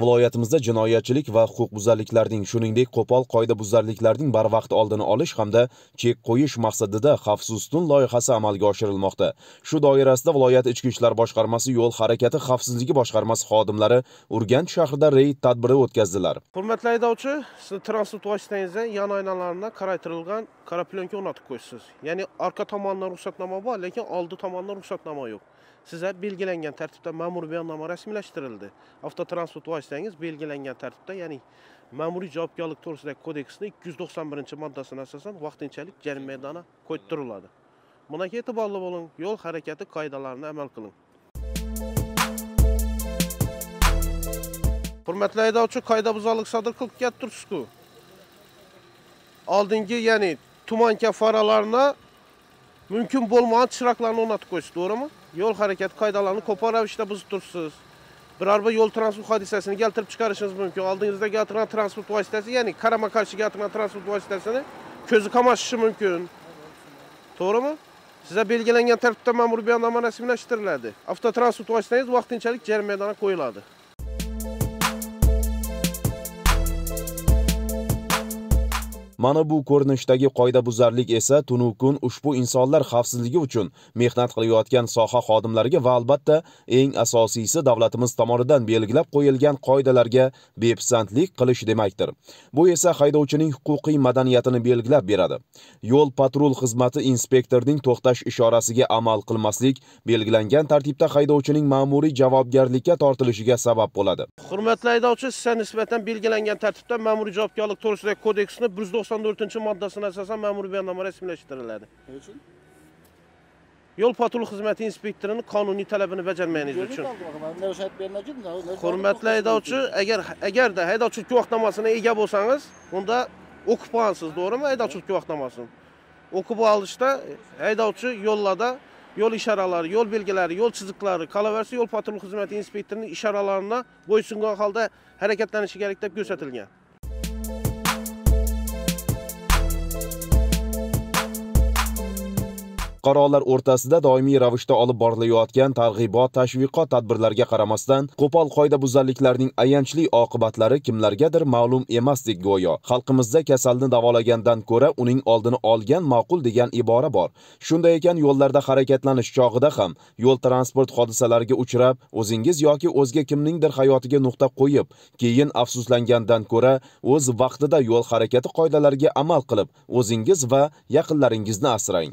viloyatimizda jinoyatchilik va huquqbuzarliklarning shuningdek qo'pol qoidabuzarliklarning barvaqt oldini olish hamda chek qo'yish maqsadida xavfsiz tun loyihasi amalga oshirilmoqda shu doirasida viloyat ichki ishlar boshqarmasi yo'l harakati xavfsizligi boshqarmasi xodimlari urganch shahrida reyd tadbiri o'tkazdilar hurmatli haydovchi sizni transport vositangizdan yon oynalarini qaraytirilgan qora o'rnatib qo'yishsiz ya'ni orqa tomonidan ruxsatnoma bor lekin oldi tomonidan ruxsatnoma yo'q sizga belgilangan tartibda ma'muriy bayonnoma rasmiylashtirildi avtotransport qo'ysangiz belgilangan tartibda ya'ni ma'muriy javobgarlik to'g'risidagi kodeksni ikki yuz to'qson birinchi moddasini asosan vaqtinchalik jarimedana qo'yib turiladi e'tiborli bo'ling yo'l harakati qoidalarini amal qiling hurmatli haydovchi qoidabuzarlik sodir qilib turibsizku oldingi ya'ni tuman kafaralarini mumkin bo'lmagan chiroqlarni o'rnatib qo'ysiz to'g'rimi yo'l harakati qoidalarini qo'pol ravishda buzib turibsiz bir araba yol transport hadisesini keltirib chiqarishingiz mümkün. Aldığınızda gatirilgan transport vositasi ya'ni qarama qarshi gatirilgan transport vositasini ko'zi qamashishi mumkin to'g'rimi sizga belgilangan tartibda ma'muriy bayonnoma rasmiylashtiriladi avtotransport vositangiz vaqtinchalik jarimaga koyuladı. Mana bu ko'rinishdagi qoidabuzarlik esa tunu kun ushbu insonlar xavfsizligi uchun mehnat qilayotgan soha xodimlariga va albatta eng asosiysi davlatimiz tomonidan belgilab qo'yilgan qoidalarga bepisandlik qilish demakdir. Bu esa haydovchining huquqiy madaniyatini belgilab beradi. Yo'l patrul xizmati inspektorning to'xtash ishorasiga amal qilmaslik belgilangan tartibda haydovchining ma'muriy javobgarlikka tortilishiga sabab bo'ladi. Hurmatli haydovchi, sizga nisbatan belgilangan tartibda ma'muriy javobgarlik to'g'risidagi kodeksni 190 94-moddasini asosan ma'muriy bayonnoma rasmiylashtiriladi. Nima uchun? Yo'l patrul xizmati inspektorining qonuniy talabini bajarmaganligingiz uchun. Hurmatli haydovchi, agar agarda haydovchilik guvohnomasiga ega bo'lsangiz, onda o'qib olgansiz, to'g'rimi? Haydovchilik guvohnomasini. O'qib olishda haydovchi yo'llarda yo'l ishoralari, yo'l belgilari, yo'l chiziqlari, qolaversa yo'l patrul xizmati inspektorining işaralarına boyusun holda harakatlanishi kerak deb ko'rsatilgan. fuqarolar o'rtasida doimiy ravishda olib borilayotgan targ'ibot tashviqot tadbirlariga qaramasdan qo'pol qoidabuzarliklarning ayanchli oqibatlari kimlargadir ma'lum emasdek go'yo xalqimizda kasalni davolagandan ko'ra uning oldini olgan ma'qul degan ibora bor shunday ekan yo'llarda harakatlanish chog'ida ham yo'l transport hodisalariga uchrab o'zingiz yoki o'zga kimningdir hayotiga nuqta qo'yib keyin afsuslangandan ko'ra o'z vaqtida yo'l harakati qoidalariga amal qilib o'zingiz va yaqinlaringizni asrang